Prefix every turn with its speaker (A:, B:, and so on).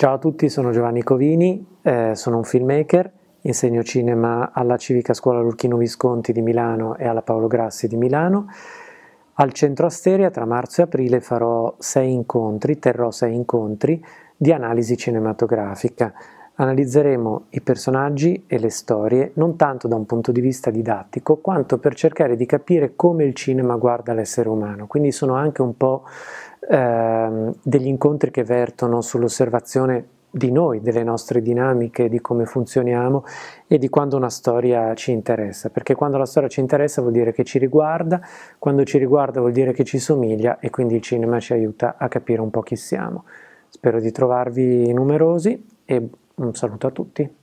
A: Ciao a tutti, sono Giovanni Covini, eh, sono un filmmaker, insegno cinema alla Civica Scuola Lurchino Visconti di Milano e alla Paolo Grassi di Milano. Al centro Asteria tra marzo e aprile farò sei incontri, terrò sei incontri di analisi cinematografica Analizzeremo i personaggi e le storie non tanto da un punto di vista didattico quanto per cercare di capire come il cinema guarda l'essere umano, quindi sono anche un po' ehm, degli incontri che vertono sull'osservazione di noi, delle nostre dinamiche, di come funzioniamo e di quando una storia ci interessa, perché quando la storia ci interessa vuol dire che ci riguarda, quando ci riguarda vuol dire che ci somiglia e quindi il cinema ci aiuta a capire un po' chi siamo. Spero di trovarvi numerosi e un saluto a tutti.